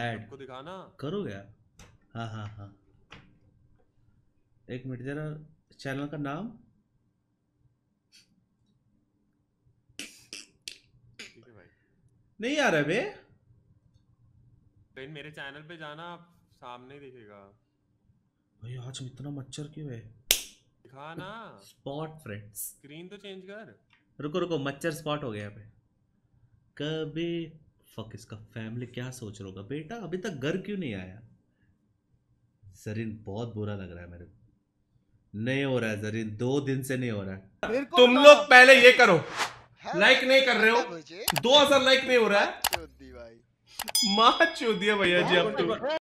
add को दिखाना करो क्या हाँ हाँ हाँ एक मिनट जरा चैनल का नाम नहीं आ रहा बे तो मेरे चैनल पे जाना आप सामने दिखेगा भाई आज इतना मच्छर क्यों है दिखा ना स्पॉट फ्रेंड्स स्क्रीन तो चेंज कर रुको रुको मच्छर स्पॉट हो गया पे कभी फक इसका फैमिली क्या सोच रहा होगा बेटा अभी तक घर क्यों नहीं आया जरीन बहुत बुरा लग रहा है मेरे को नहीं हो रहा है जरीन दो दिन से नहीं हो रहा है तुम तो लोग पहले ये करो लाइक नहीं कर रहे हो दो हजार लाइक नहीं हो रहा है माँ चो दिया भैया जी आप